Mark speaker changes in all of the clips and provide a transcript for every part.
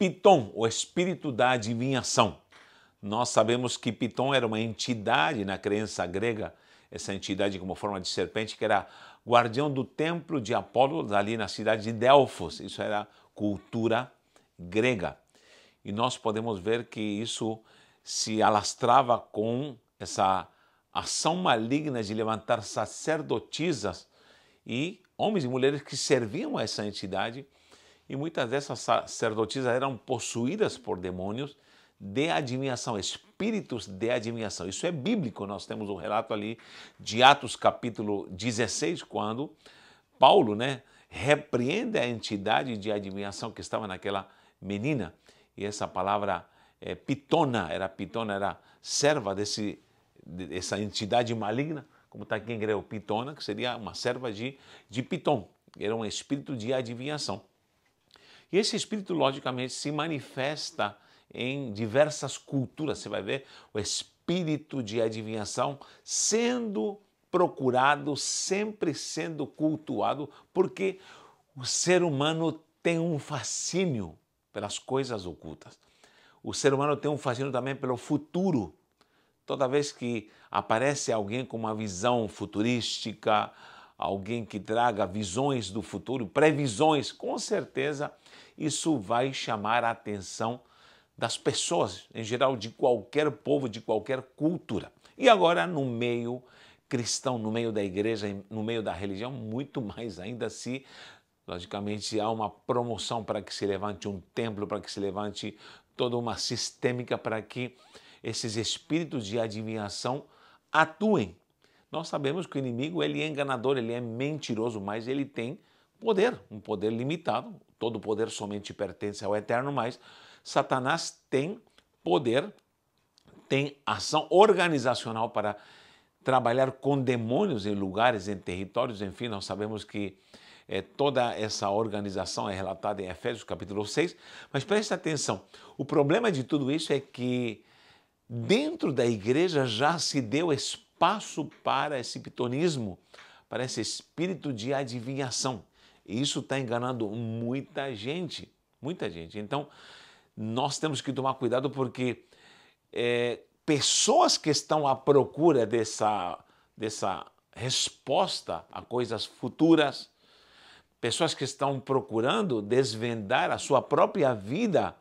Speaker 1: Piton, o espírito da adivinhação. Nós sabemos que Piton era uma entidade na crença grega, essa entidade como forma de serpente, que era guardião do templo de Apolo, ali na cidade de Delfos. Isso era cultura grega. E nós podemos ver que isso se alastrava com essa ação maligna de levantar sacerdotisas e homens e mulheres que serviam a essa entidade e muitas dessas sacerdotisas eram possuídas por demônios de adivinhação, espíritos de adivinhação. Isso é bíblico, nós temos o um relato ali de Atos capítulo 16, quando Paulo né, repreende a entidade de adivinhação que estava naquela menina. E essa palavra é, pitona, era pitona, era serva desse, dessa entidade maligna, como está aqui em grego, pitona, que seria uma serva de, de Piton. Era um espírito de adivinhação. E esse espírito, logicamente, se manifesta em diversas culturas. Você vai ver o espírito de adivinhação sendo procurado, sempre sendo cultuado, porque o ser humano tem um fascínio pelas coisas ocultas. O ser humano tem um fascínio também pelo futuro. Toda vez que aparece alguém com uma visão futurística, alguém que traga visões do futuro, previsões, com certeza isso vai chamar a atenção das pessoas, em geral, de qualquer povo, de qualquer cultura. E agora, no meio cristão, no meio da igreja, no meio da religião, muito mais ainda se Logicamente, há uma promoção para que se levante um templo, para que se levante toda uma sistêmica para que esses espíritos de adivinhação atuem. Nós sabemos que o inimigo ele é enganador, ele é mentiroso, mas ele tem poder, um poder limitado todo poder somente pertence ao Eterno, mas Satanás tem poder, tem ação organizacional para trabalhar com demônios em lugares, em territórios, enfim, nós sabemos que é, toda essa organização é relatada em Efésios capítulo 6, mas preste atenção, o problema de tudo isso é que dentro da igreja já se deu espaço para esse pitonismo, para esse espírito de adivinhação. E isso está enganando muita gente, muita gente. Então, nós temos que tomar cuidado porque é, pessoas que estão à procura dessa, dessa resposta a coisas futuras, pessoas que estão procurando desvendar a sua própria vida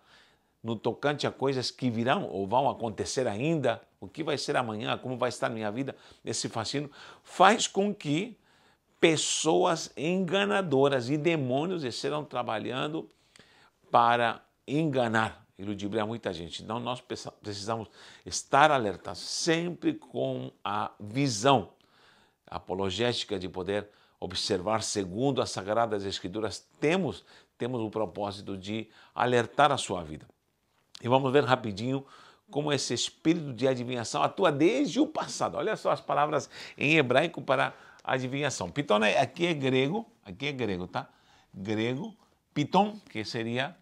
Speaker 1: no tocante a coisas que virão ou vão acontecer ainda, o que vai ser amanhã, como vai estar minha vida, esse fascínio, faz com que pessoas enganadoras e demônios estarão trabalhando para enganar, a muita gente. Então nós precisamos estar alertados sempre com a visão apologética de poder observar segundo as sagradas escrituras. Temos temos o propósito de alertar a sua vida. E vamos ver rapidinho como esse espírito de adivinhação atua desde o passado. Olha só as palavras em hebraico para adivinhação. Piton é, aqui é grego, aqui é grego, tá? Grego. Piton, que seria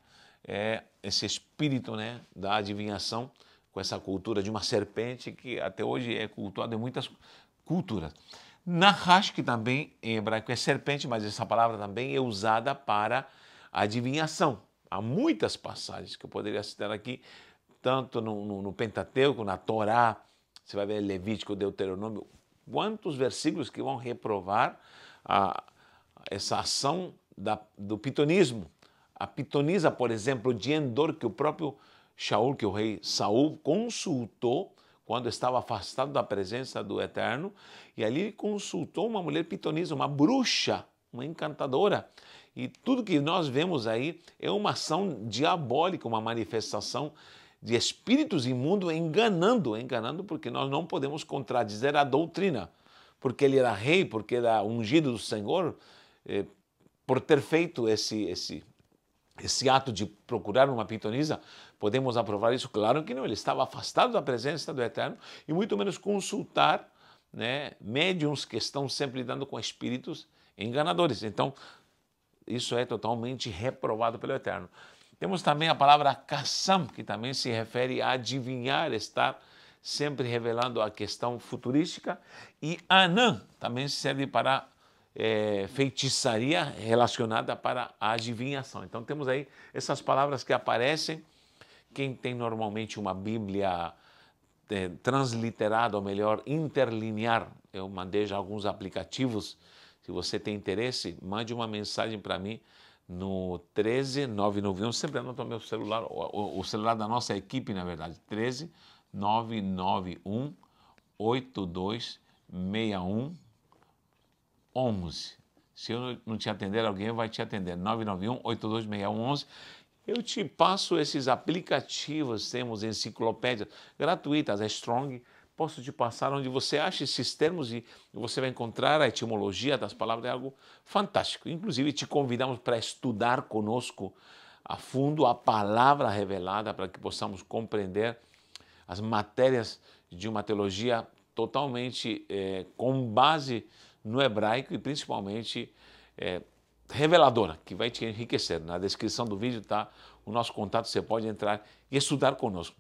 Speaker 1: é, esse espírito né, da adivinhação, com essa cultura de uma serpente que até hoje é cultuada em muitas culturas. Nahash, que também em hebraico é serpente, mas essa palavra também é usada para adivinhação. Há muitas passagens que eu poderia citar aqui, tanto no, no, no Pentateuco, na Torá, você vai ver Levítico, Deuteronômio, quantos versículos que vão reprovar a, essa ação da, do pitonismo. A pitoniza, por exemplo, de Endor, que o próprio Shaul, que o rei Saul consultou quando estava afastado da presença do Eterno, e ali ele consultou uma mulher pitonisa, uma bruxa, uma encantadora. E tudo que nós vemos aí é uma ação diabólica, uma manifestação de espíritos imundos enganando, enganando, porque nós não podemos contradizer a doutrina, porque ele era rei, porque era ungido do Senhor, eh, por ter feito esse, esse, esse ato de procurar uma pitonisa, podemos aprovar isso? Claro que não, ele estava afastado da presença do Eterno e muito menos consultar né, médiums que estão sempre lidando com espíritos enganadores. Então, isso é totalmente reprovado pelo Eterno. Temos também a palavra kassam, que também se refere a adivinhar, estar sempre revelando a questão futurística. E anan também serve para é, feitiçaria relacionada para a adivinhação. Então temos aí essas palavras que aparecem. Quem tem normalmente uma Bíblia é, transliterada, ou melhor, interlinear, eu mandei já alguns aplicativos. Se você tem interesse, mande uma mensagem para mim no 13991, 991. Sempre anoto meu celular, o, o, celular da nossa equipe, na verdade. 13 991 8261 11. Se eu não te atender, alguém vai te atender. 991 8261 Eu te passo esses aplicativos, temos enciclopédias gratuitas, é Strong posso te passar onde você acha esses termos e você vai encontrar a etimologia das palavras, é algo fantástico. Inclusive, te convidamos para estudar conosco a fundo a palavra revelada para que possamos compreender as matérias de uma teologia totalmente é, com base no hebraico e principalmente é, reveladora, que vai te enriquecer. Na descrição do vídeo está o nosso contato, você pode entrar e estudar conosco.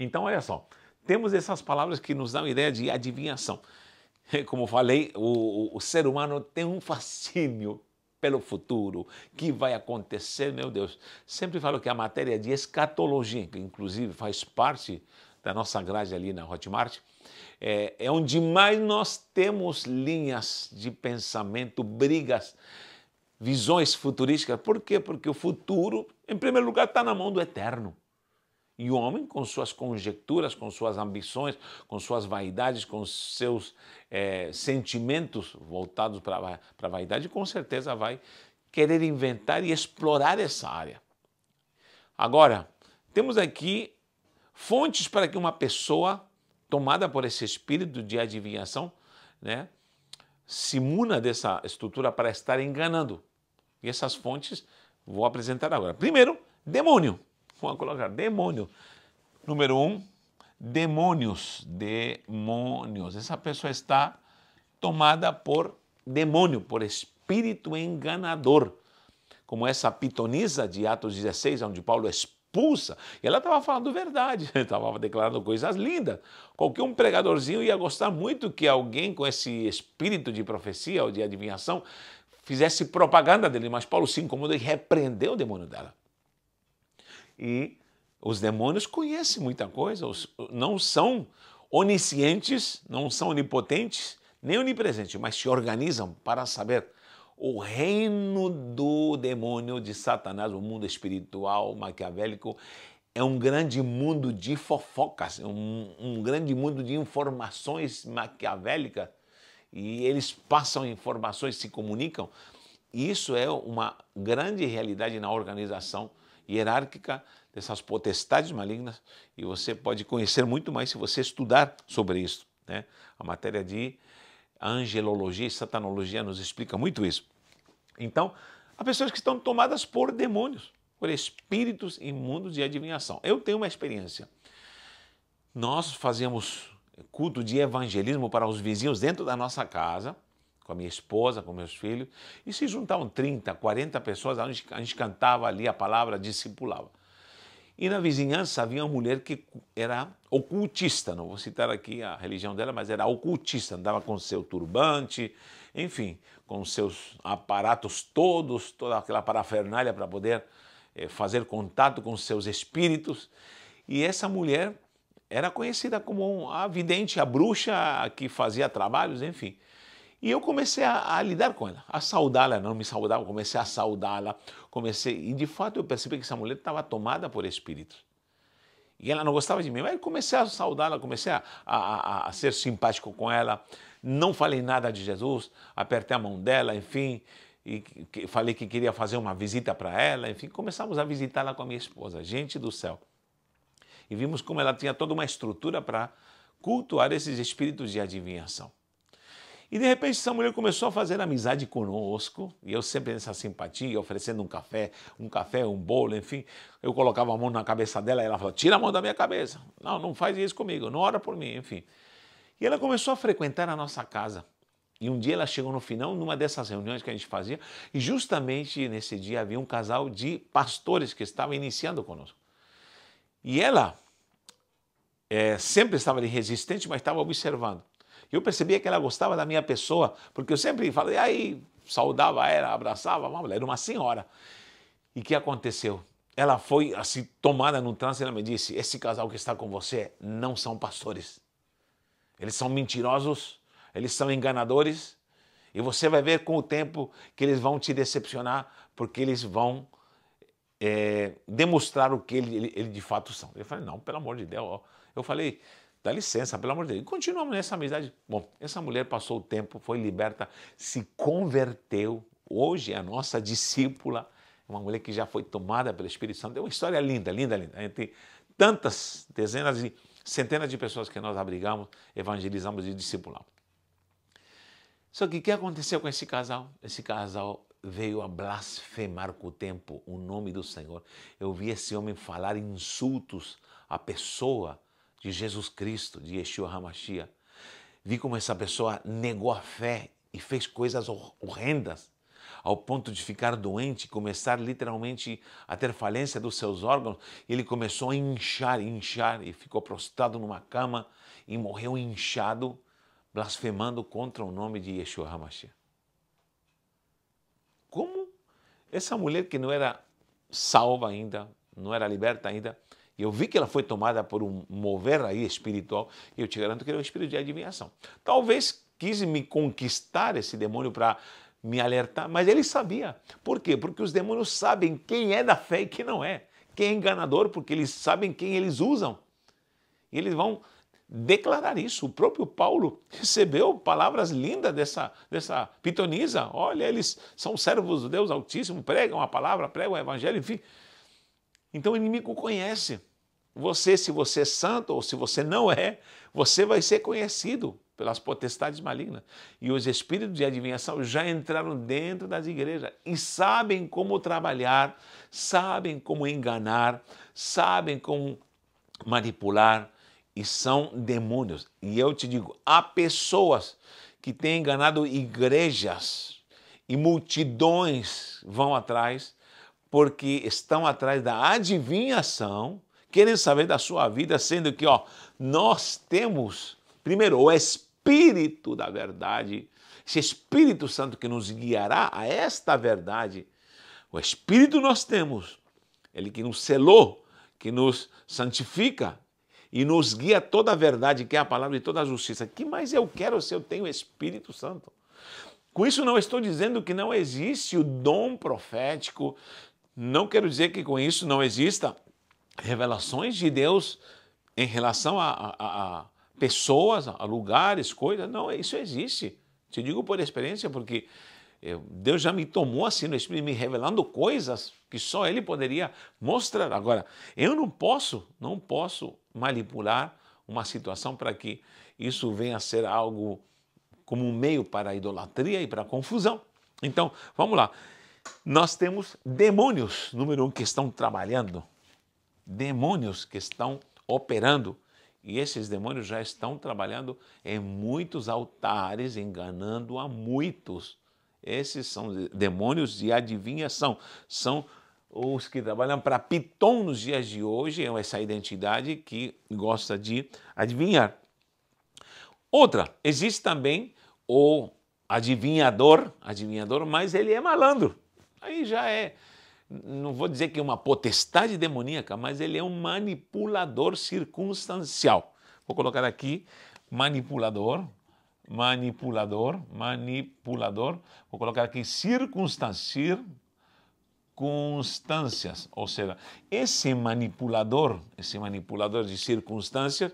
Speaker 1: Então, olha só, temos essas palavras que nos dão ideia de adivinhação. É como falei, o, o ser humano tem um fascínio pelo futuro, que vai acontecer, meu Deus. Sempre falo que a matéria é de escatologia, que inclusive faz parte da nossa grade ali na Hotmart, é, é onde mais nós temos linhas de pensamento, brigas, visões futurísticas. Por quê? Porque o futuro, em primeiro lugar, está na mão do eterno. E o homem, com suas conjecturas, com suas ambições, com suas vaidades, com seus é, sentimentos voltados para a vaidade, com certeza vai querer inventar e explorar essa área. Agora, temos aqui fontes para que uma pessoa tomada por esse espírito de adivinhação, né, simula dessa estrutura para estar enganando. E essas fontes vou apresentar agora. Primeiro, demônio. Vamos colocar demônio. Número um, demônios. Demônios. Essa pessoa está tomada por demônio, por espírito enganador. Como essa pitonisa de Atos 16, onde Paulo expulsa. E ela estava falando verdade, estava declarando coisas lindas. Qualquer um pregadorzinho ia gostar muito que alguém com esse espírito de profecia ou de adivinhação fizesse propaganda dele. Mas Paulo se incomodou e repreendeu o demônio dela. E os demônios conhecem muita coisa, não são oniscientes, não são onipotentes, nem onipresentes, mas se organizam para saber o reino do demônio, de Satanás, o mundo espiritual maquiavélico, é um grande mundo de fofocas, é um, um grande mundo de informações maquiavélicas. E eles passam informações, se comunicam. Isso é uma grande realidade na organização hierárquica dessas potestades malignas e você pode conhecer muito mais se você estudar sobre isso. Né? A matéria de angelologia e satanologia nos explica muito isso. Então, há pessoas que estão tomadas por demônios, por espíritos imundos de adivinhação. Eu tenho uma experiência. Nós fazíamos culto de evangelismo para os vizinhos dentro da nossa casa com a minha esposa, com meus filhos, e se juntavam 30, 40 pessoas, a gente, a gente cantava ali a palavra, discipulava. E na vizinhança havia uma mulher que era ocultista, não vou citar aqui a religião dela, mas era ocultista, andava com seu turbante, enfim, com seus aparatos todos, toda aquela parafernália para poder eh, fazer contato com seus espíritos. E essa mulher era conhecida como a vidente, a bruxa que fazia trabalhos, enfim. E eu comecei a, a lidar com ela, a saudá-la, não me saudava, comecei a saudá-la, comecei, e de fato eu percebi que essa mulher estava tomada por espíritos. E ela não gostava de mim, mas eu comecei a saudá-la, comecei a, a, a, ser simpático com ela, não falei nada de Jesus, apertei a mão dela, enfim, e que, falei que queria fazer uma visita para ela, enfim, começamos a visitá-la com a minha esposa, gente do céu. E vimos como ela tinha toda uma estrutura para cultuar esses espíritos de adivinhação. E de repente essa mulher começou a fazer amizade conosco, e eu sempre nessa simpatia, oferecendo um café, um café, um bolo, enfim. Eu colocava a mão na cabeça dela e ela falou: "Tira a mão da minha cabeça. Não, não faz isso comigo, não ora por mim", enfim. E ela começou a frequentar a nossa casa. E um dia ela chegou no final numa dessas reuniões que a gente fazia, e justamente nesse dia havia um casal de pastores que estava iniciando conosco. E ela é, sempre estava ali resistente, mas estava observando. Eu percebia que ela gostava da minha pessoa, porque eu sempre falei, aí, saudava ela, abraçava, mas era uma senhora. E o que aconteceu? Ela foi assim, tomada no trânsito e ela me disse: Esse casal que está com você não são pastores. Eles são mentirosos, eles são enganadores. E você vai ver com o tempo que eles vão te decepcionar, porque eles vão é, demonstrar o que eles ele, ele, de fato são. Eu falei: Não, pelo amor de Deus. Eu falei: Dá licença, pelo amor de Deus. Continuamos nessa amizade. Bom, essa mulher passou o tempo, foi liberta, se converteu. Hoje é a nossa discípula, uma mulher que já foi tomada pelo Espírito Santo. É uma história linda, linda, linda. Entre tantas dezenas e centenas de pessoas que nós abrigamos, evangelizamos e discipulamos. Só que o que aconteceu com esse casal? Esse casal veio a blasfemar com o tempo o nome do Senhor. Eu vi esse homem falar insultos à pessoa de Jesus Cristo, de Yeshua HaMashiach. Vi como essa pessoa negou a fé e fez coisas horrendas, ao ponto de ficar doente, começar literalmente a ter falência dos seus órgãos. Ele começou a inchar, inchar e ficou prostrado numa cama e morreu inchado, blasfemando contra o nome de Yeshua HaMashiach. Como essa mulher que não era salva ainda, não era liberta ainda, eu vi que ela foi tomada por um mover aí espiritual, e eu te garanto que era é um espírito de adivinhação. Talvez quis me conquistar esse demônio para me alertar, mas ele sabia. Por quê? Porque os demônios sabem quem é da fé e quem não é. Quem é enganador, porque eles sabem quem eles usam. E eles vão declarar isso. O próprio Paulo recebeu palavras lindas dessa, dessa pitonisa. Olha, eles são servos do Deus Altíssimo, pregam a palavra, pregam o Evangelho, enfim. Então o inimigo conhece. Você, se você é santo ou se você não é, você vai ser conhecido pelas potestades malignas. E os espíritos de adivinhação já entraram dentro das igrejas e sabem como trabalhar, sabem como enganar, sabem como manipular e são demônios. E eu te digo, há pessoas que têm enganado igrejas e multidões vão atrás porque estão atrás da adivinhação querendo saber da sua vida, sendo que ó, nós temos, primeiro, o Espírito da Verdade, esse Espírito Santo que nos guiará a esta verdade. O Espírito nós temos, ele que nos selou, que nos santifica e nos guia toda a verdade, que é a palavra de toda a justiça. Que mais eu quero se eu tenho o Espírito Santo? Com isso, não estou dizendo que não existe o dom profético, não quero dizer que com isso não exista revelações de Deus em relação a, a, a pessoas, a lugares, coisas. Não, isso existe. Te digo por experiência, porque Deus já me tomou assim no Espírito, me revelando coisas que só Ele poderia mostrar. Agora, eu não posso, não posso manipular uma situação para que isso venha a ser algo como um meio para a idolatria e para a confusão. Então, vamos lá. Nós temos demônios, número um, que estão trabalhando demônios que estão operando. E esses demônios já estão trabalhando em muitos altares, enganando a muitos. Esses são demônios de adivinhação. São os que trabalham para Piton nos dias de hoje, é essa identidade que gosta de adivinhar. Outra, existe também o adivinhador, adivinhador, mas ele é malandro. Aí já é não vou dizer que é uma potestade demoníaca, mas ele é um manipulador circunstancial. Vou colocar aqui manipulador, manipulador, manipulador. Vou colocar aqui circunstanciar, circunstâncias, ou seja, esse manipulador, esse manipulador de circunstâncias,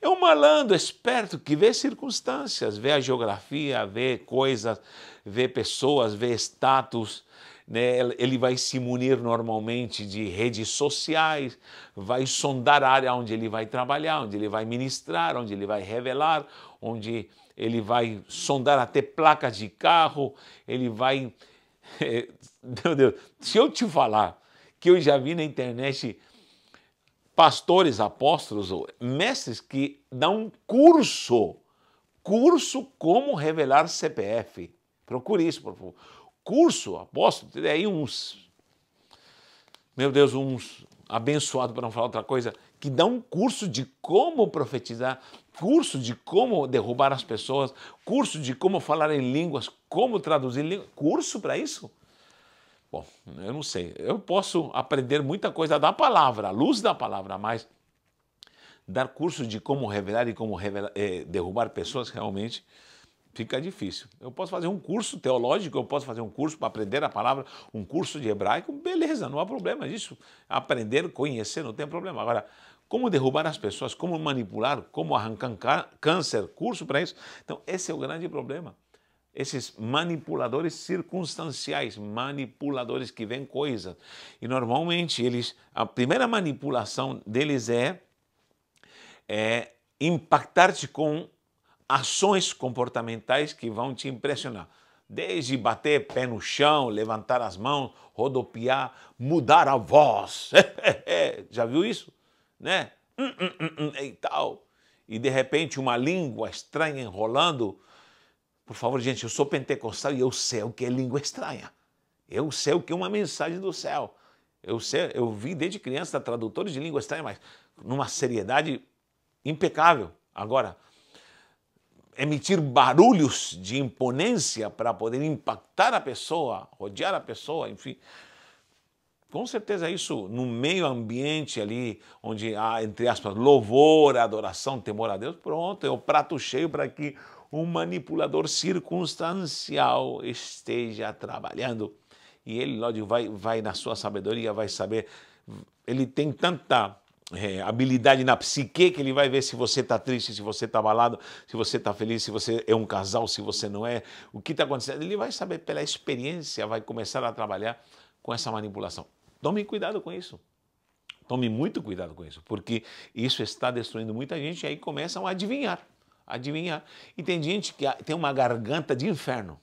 Speaker 1: é um malandro esperto que vê circunstâncias, vê a geografia, vê coisas, vê pessoas, vê status, né, ele vai se munir normalmente de redes sociais, vai sondar a área onde ele vai trabalhar, onde ele vai ministrar, onde ele vai revelar, onde ele vai sondar até placas de carro, ele vai. Eh, meu Deus, se eu te falar que eu já vi na internet pastores, apóstolos, mestres que dão um curso, curso como revelar CPF. Procure isso, por favor curso, aposto, aí uns, meu Deus, uns abençoados, para não falar outra coisa, que dá um curso de como profetizar, curso de como derrubar as pessoas, curso de como falar em línguas, como traduzir línguas, curso para isso? Bom, eu não sei. Eu posso aprender muita coisa da palavra, a luz da palavra, mas dar curso de como revelar e como revelar, eh, derrubar pessoas realmente fica difícil. Eu posso fazer um curso teológico, eu posso fazer um curso para aprender a palavra, um curso de hebraico, beleza, não há problema disso. Aprender, conhecer, não tem problema. Agora, como derrubar as pessoas, como manipular, como arrancar câncer, curso para isso. Então, esse é o grande problema. Esses manipuladores circunstanciais, manipuladores que vêm coisas. E normalmente eles, a primeira manipulação deles é, é impactar-te com ações comportamentais que vão te impressionar. Desde bater pé no chão, levantar as mãos, rodopiar, mudar a voz. Já viu isso? Né? Hum, hum, hum, e tal. E de repente uma língua estranha enrolando. Por favor, gente, eu sou pentecostal e eu sei o que é língua estranha. Eu sei o que é uma mensagem do céu. Eu, sei, eu vi desde criança tradutores de língua estranha, mas numa seriedade impecável. Agora, emitir barulhos de imponência para poder impactar a pessoa, rodear a pessoa, enfim. Com certeza isso no meio ambiente ali, onde há, entre aspas, louvor, adoração, temor a Deus, pronto, é o prato cheio para que um manipulador circunstancial esteja trabalhando. E ele, lógico, vai, vai na sua sabedoria, vai saber. Ele tem tanta é, habilidade na psique, que ele vai ver se você está triste, se você está abalado, se você está feliz, se você é um casal, se você não é, o que está acontecendo. Ele vai saber pela experiência, vai começar a trabalhar com essa manipulação. Tome cuidado com isso. Tome muito cuidado com isso, porque isso está destruindo muita gente e aí começam a adivinhar. Adivinhar. E tem gente que tem uma garganta de inferno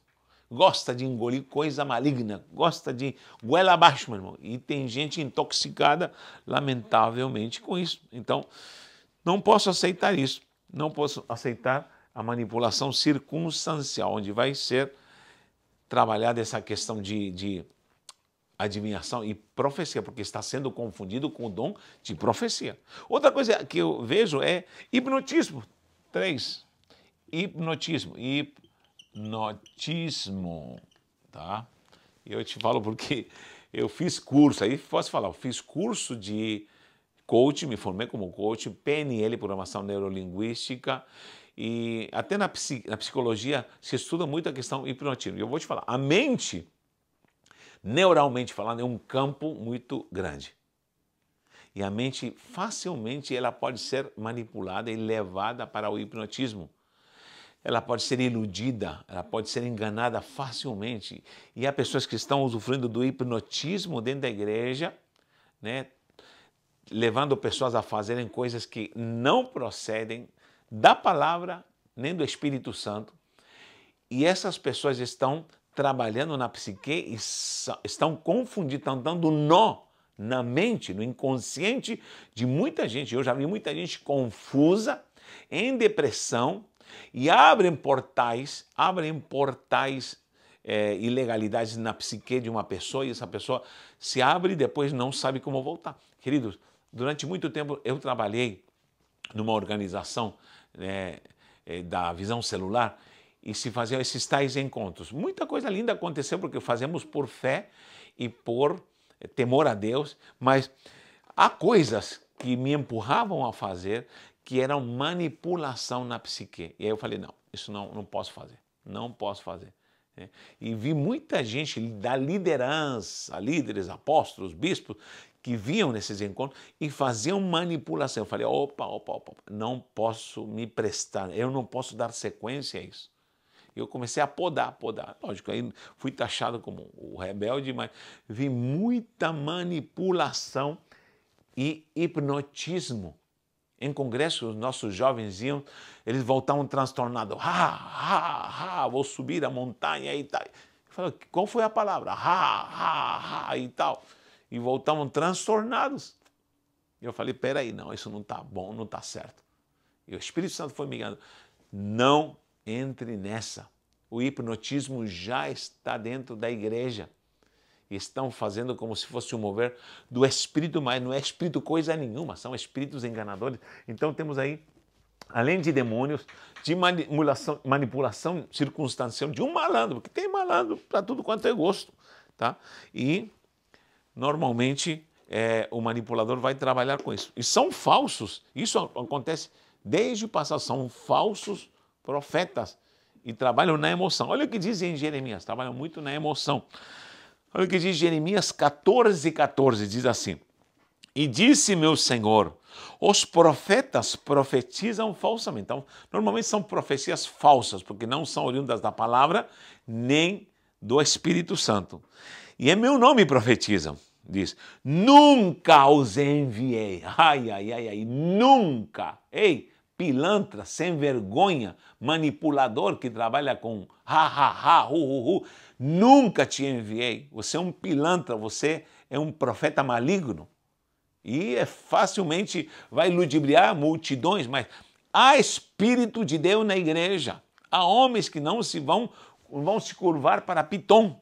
Speaker 1: gosta de engolir coisa maligna, gosta de goela abaixo, meu irmão. E tem gente intoxicada, lamentavelmente, com isso. Então, não posso aceitar isso. Não posso aceitar a manipulação circunstancial, onde vai ser trabalhada essa questão de, de adivinhação e profecia, porque está sendo confundido com o dom de profecia. Outra coisa que eu vejo é hipnotismo. Três. Hipnotismo. Hip hipnotismo, tá? Eu te falo porque eu fiz curso, aí posso falar, eu fiz curso de coach, me formei como coach, PNL, Programação Neurolinguística, e até na, na psicologia se estuda muito a questão hipnotismo. E eu vou te falar, a mente, neuralmente falando, é um campo muito grande. E a mente facilmente ela pode ser manipulada e levada para o hipnotismo ela pode ser iludida, ela pode ser enganada facilmente. E há pessoas que estão usufruindo do hipnotismo dentro da igreja, né, levando pessoas a fazerem coisas que não procedem da palavra nem do Espírito Santo. E essas pessoas estão trabalhando na psique e estão confundindo, estão dando nó na mente, no inconsciente de muita gente. Eu já vi muita gente confusa, em depressão, e abrem portais, abrem portais é, ilegalidades na psique de uma pessoa e essa pessoa se abre e depois não sabe como voltar. Queridos, durante muito tempo eu trabalhei numa organização né, é, da visão celular e se faziam esses tais encontros. Muita coisa linda aconteceu porque fazemos por fé e por é, temor a Deus, mas há coisas que me empurravam a fazer, que eram manipulação na psique. E aí eu falei, não, isso não, não posso fazer, não posso fazer. Né? E vi muita gente da liderança, líderes, apóstolos, bispos, que vinham nesses encontros e faziam manipulação. Eu falei, opa, opa, opa, não posso me prestar, eu não posso dar sequência a isso. Eu comecei a podar, podar. Lógico, aí fui taxado como o rebelde, mas vi muita manipulação e hipnotismo. Em congresso, os nossos jovens iam, eles voltavam transtornados. Ha, ha, ha, vou subir a montanha e tal. Eu falo, qual foi a palavra? Ha, ha, ha e tal. E voltavam transtornados. Eu falei, peraí, não, isso não está bom, não está certo. E o Espírito Santo foi me guiando. Não entre nessa. O hipnotismo já está dentro da igreja estão fazendo como se fosse o um mover do espírito, mas não é espírito coisa nenhuma, são espíritos enganadores. Então temos aí, além de demônios, de manipulação, manipulação circunstancial de um malandro, porque tem malandro para tudo quanto é gosto, tá? E normalmente é, o manipulador vai trabalhar com isso. E são falsos, isso acontece desde o passado, são falsos profetas e trabalham na emoção. Olha o que dizem em Jeremias, trabalham muito na emoção. Olha o que diz Jeremias 14, 14, diz assim, E disse meu Senhor, os profetas profetizam falsamente. Então, normalmente são profecias falsas, porque não são oriundas da palavra, nem do Espírito Santo. E em meu nome profetizam, diz. Nunca os enviei. Ai, ai, ai, ai, nunca. Ei, pilantra, sem vergonha, manipulador que trabalha com ha ha ha, hu hu hu, nunca te enviei. Você é um pilantra, você é um profeta maligno. E é facilmente vai ludibriar multidões, mas há espírito de Deus na igreja. Há homens que não se vão vão se curvar para Pitom.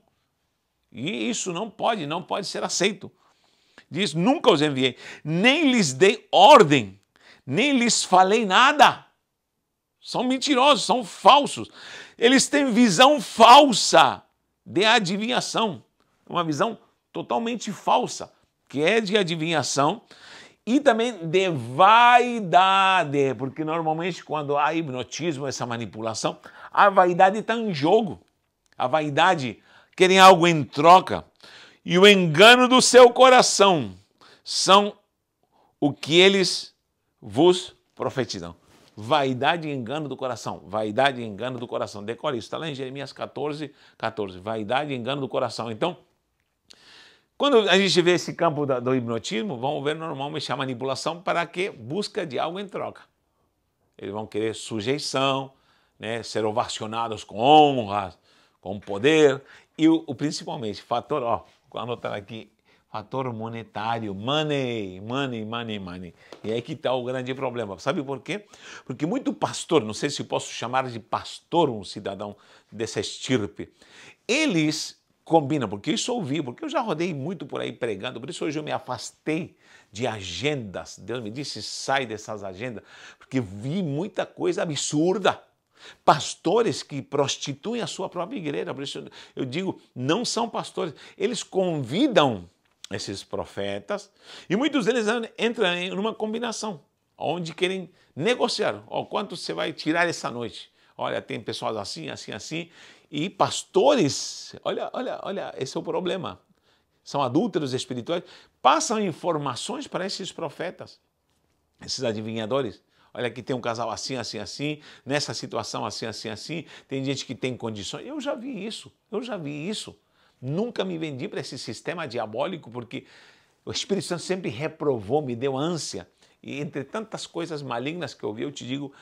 Speaker 1: E isso não pode, não pode ser aceito. Diz: "Nunca os enviei, nem lhes dei ordem nem lhes falei nada. São mentirosos, são falsos. Eles têm visão falsa de adivinhação, uma visão totalmente falsa, que é de adivinhação e também de vaidade, porque normalmente quando há hipnotismo, essa manipulação, a vaidade está em jogo. A vaidade querem algo em troca. E o engano do seu coração são o que eles vos profetizam. Vaidade e engano do coração. Vaidade e engano do coração. Decore isso. Está lá em Jeremias 14, 14. Vaidade e engano do coração. Então, quando a gente vê esse campo do hipnotismo, vão ver normalmente a manipulação para que busca de algo em troca. Eles vão querer sujeição, né, ser ovacionados com honras, com poder e o, o principalmente fator, ó, vou anotar aqui, fator monetário, money, money, money, money. E aí que está o grande problema. Sabe por quê? Porque muito pastor, não sei se posso chamar de pastor um cidadão dessa estirpe, eles combinam, porque isso eu vi, porque eu já rodei muito por aí pregando, por isso hoje eu me afastei de agendas. Deus me disse, sai dessas agendas, porque vi muita coisa absurda. Pastores que prostituem a sua própria igreja, por isso eu digo, não são pastores. Eles convidam esses profetas, e muitos deles entram em uma combinação, onde querem negociar. Oh, quanto você vai tirar essa noite? Olha, tem pessoas assim, assim, assim. E pastores, olha, olha, olha, esse é o problema. São adúlteros espirituais, passam informações para esses profetas, esses adivinhadores olha que tem um casal assim, assim, assim, nessa situação assim, assim, assim, tem gente que tem condições. Eu já vi isso, eu já vi isso. Nunca me vendi para esse sistema diabólico, porque o Espírito Santo sempre reprovou, me deu ânsia. E entre tantas coisas malignas que eu vi, eu te digo: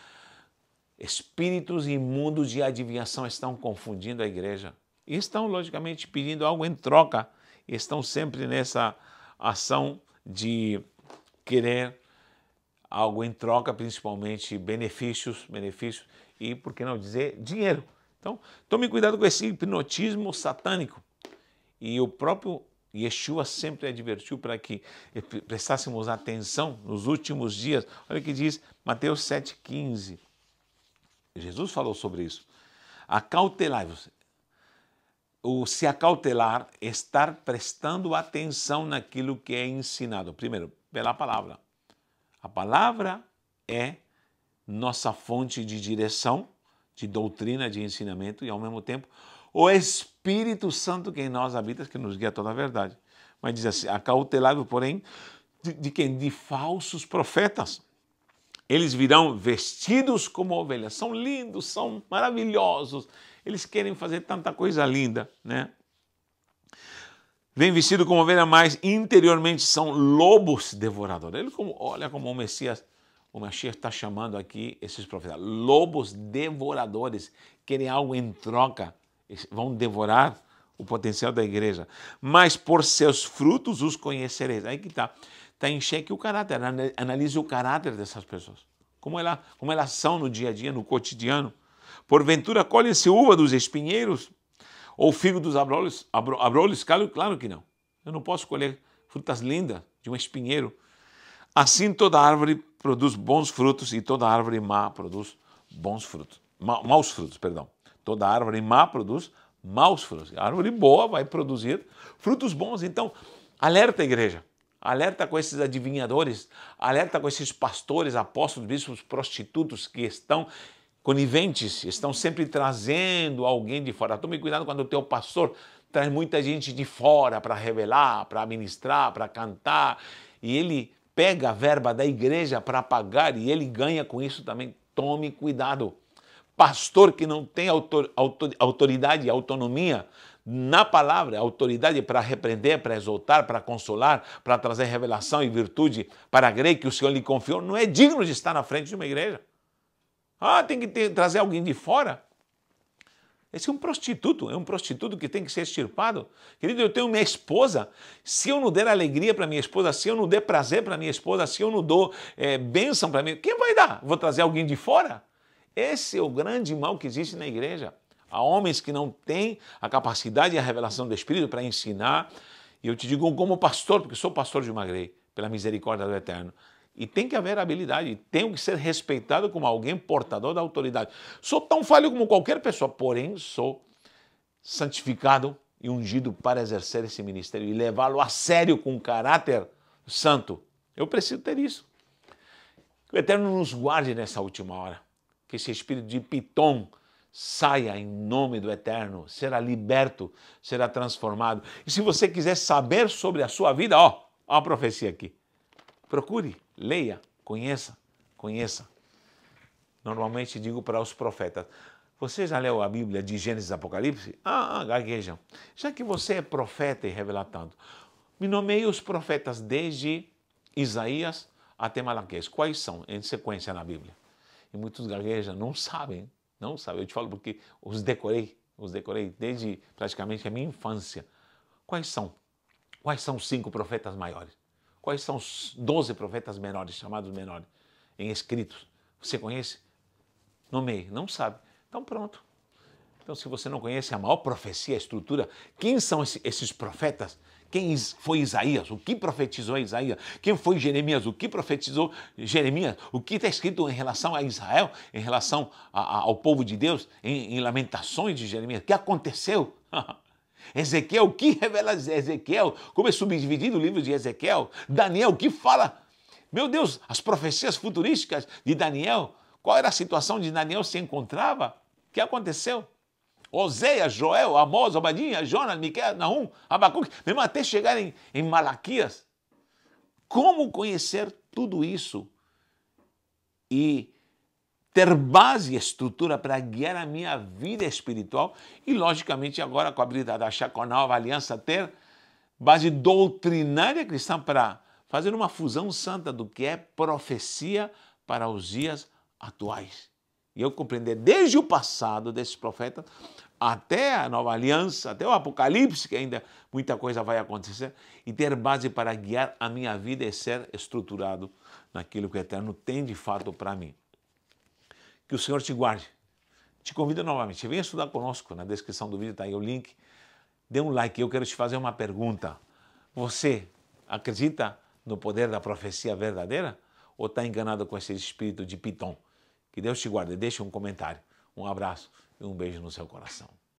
Speaker 1: espíritos imundos de adivinhação estão confundindo a igreja. E estão, logicamente, pedindo algo em troca. E estão sempre nessa ação de querer algo em troca, principalmente benefícios, benefícios e, por que não dizer, dinheiro. Então, tome cuidado com esse hipnotismo satânico. E o próprio Yeshua sempre advertiu para que prestássemos atenção nos últimos dias. Olha o que diz Mateus 7,15. Jesus falou sobre isso. Acautelai-vos. O se acautelar, estar prestando atenção naquilo que é ensinado. Primeiro, pela palavra. A palavra é nossa fonte de direção, de doutrina, de ensinamento e, ao mesmo tempo, o Espírito Santo que em nós habita, que nos guia a toda a verdade. Mas diz assim: acautelado, porém, de, de quem? De falsos profetas. Eles virão vestidos como ovelhas. São lindos, são maravilhosos. Eles querem fazer tanta coisa linda, né? Vem vestido como ovelha, mas interiormente são lobos devoradores. Ele como, olha como o Messias, o Messias está chamando aqui esses profetas. Lobos devoradores querem algo em troca vão devorar o potencial da igreja. Mas por seus frutos os conhecereis. Aí que está. Está em xeque o caráter. Analise o caráter dessas pessoas. Como, ela, como elas são no dia a dia, no cotidiano. Porventura colhe-se uva dos espinheiros ou figo dos abrolhos? abrolhos? Claro, claro que não. Eu não posso colher frutas lindas de um espinheiro. Assim toda árvore produz bons frutos e toda árvore má produz bons frutos, maus frutos, perdão. Toda árvore má produz maus frutos. A árvore boa vai produzir frutos bons. Então, alerta a igreja, alerta com esses adivinhadores, alerta com esses pastores, apóstolos, bispos, prostitutos que estão coniventes, estão sempre trazendo alguém de fora. Tome cuidado quando o teu pastor traz muita gente de fora para revelar, para ministrar, para cantar, e ele pega a verba da igreja para pagar e ele ganha com isso também. Tome cuidado pastor que não tem autor, autor, autoridade, autonomia na palavra, autoridade para repreender, para exaltar, para consolar, para trazer revelação e virtude para a grei que o Senhor lhe confiou, não é digno de estar na frente de uma igreja. Ah, tem que ter, trazer alguém de fora. Esse é um prostituto, é um prostituto que tem que ser extirpado. Querido, eu tenho minha esposa. Se eu não der alegria para minha esposa, se eu não der prazer para minha esposa, se eu não dou é, bênção para mim, quem vai dar? Vou trazer alguém de fora? Esse é o grande mal que existe na igreja. Há homens que não têm a capacidade e a revelação do Espírito para ensinar. E eu te digo como pastor, porque sou pastor de uma igreja, pela misericórdia do Eterno. E tem que haver habilidade, tenho que ser respeitado como alguém portador da autoridade. Sou tão falho como qualquer pessoa, porém sou santificado e ungido para exercer esse ministério e levá-lo a sério com caráter santo. Eu preciso ter isso. Que o Eterno nos guarde nessa última hora que esse espírito de Pitom saia em nome do Eterno, será liberto, será transformado. E se você quiser saber sobre a sua vida, ó, ó a profecia aqui. Procure, leia, conheça, conheça. Normalmente digo para os profetas, você já leu a Bíblia de Gênesis e Apocalipse? Ah, ah, gaguejam. Já que você é profeta e revela tanto, me nomeie os profetas desde Isaías até Malaquias. Quais são em sequência na Bíblia? e muitos gaguejam, não sabem, não sabem. Eu te falo porque os decorei, os decorei desde praticamente a minha infância. Quais são? Quais são os cinco profetas maiores? Quais são os doze profetas menores, chamados menores, em escritos? Você conhece? nomei não sabe. Então pronto. Então se você não conhece a maior profecia, a estrutura, quem são esses profetas? Quem foi Isaías? O que profetizou Isaías? Quem foi Jeremias? O que profetizou Jeremias? O que está escrito em relação a Israel, em relação a, a, ao povo de Deus, em, em Lamentações de Jeremias? O que aconteceu? Ezequiel, o que revela Ezequiel? Como é subdividido o livro de Ezequiel? Daniel, o que fala? Meu Deus, as profecias futurísticas de Daniel. Qual era a situação de Daniel se encontrava? O que aconteceu? Oséias, Joel, Amós, Obadinha, Jonas, Miquel, Naum, Abacuque, mesmo até chegar em, Malaquias. Como conhecer tudo isso e ter base e estrutura para guiar a minha vida espiritual e, logicamente, agora com a habilidade da Chaconal, Nova Aliança, ter base doutrinária cristã para fazer uma fusão santa do que é profecia para os dias atuais e eu compreender desde o passado desses profetas até a nova aliança, até o apocalipse, que ainda muita coisa vai acontecer, e ter base para guiar a minha vida e ser estruturado naquilo que o Eterno tem de fato para mim. Que o Senhor te guarde. Te convido novamente, venha estudar conosco. Na descrição do vídeo está aí o link. Dê um like. Eu quero te fazer uma pergunta. Você acredita no poder da profecia verdadeira ou está enganado com esse espírito de Piton? Que Deus te guarde. Deixe um comentário. Um abraço e um beijo no seu coração.